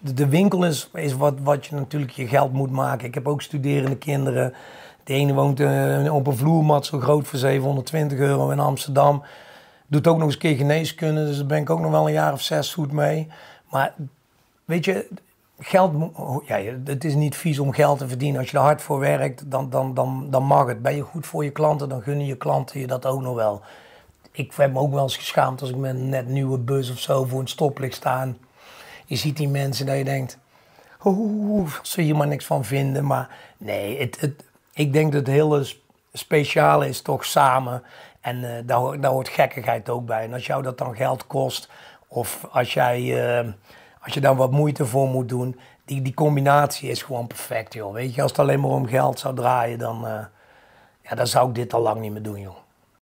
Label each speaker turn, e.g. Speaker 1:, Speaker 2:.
Speaker 1: de winkel is, is wat, wat je natuurlijk je geld moet maken. Ik heb ook studerende kinderen. De ene woont eh, op een vloermat zo groot voor 720 euro in Amsterdam. Doet ook nog eens een keer geneeskunde, dus daar ben ik ook nog wel een jaar of zes goed mee. Maar weet je, geld, oh, ja, het is niet vies om geld te verdienen. Als je er hard voor werkt, dan, dan, dan, dan mag het. Ben je goed voor je klanten, dan gunnen je klanten je dat ook nog wel. Ik heb me ook wel eens geschaamd als ik met een net nieuwe bus of zo voor een stoplicht staan je ziet die mensen dat je denkt, oeh, zul je maar niks van vinden. Maar nee, het, het, ik denk dat het hele speciaal is toch samen. En eh, daar, daar, hoort gekkigheid ook bij. En als jou dat dan geld kost, of als, jij, eh, als je daar wat moeite voor moet doen, die, die combinatie is gewoon perfect, joh. Weet je, als het alleen maar om geld zou draaien, dan, eh, ja, dan zou ik dit al lang niet meer doen, joh.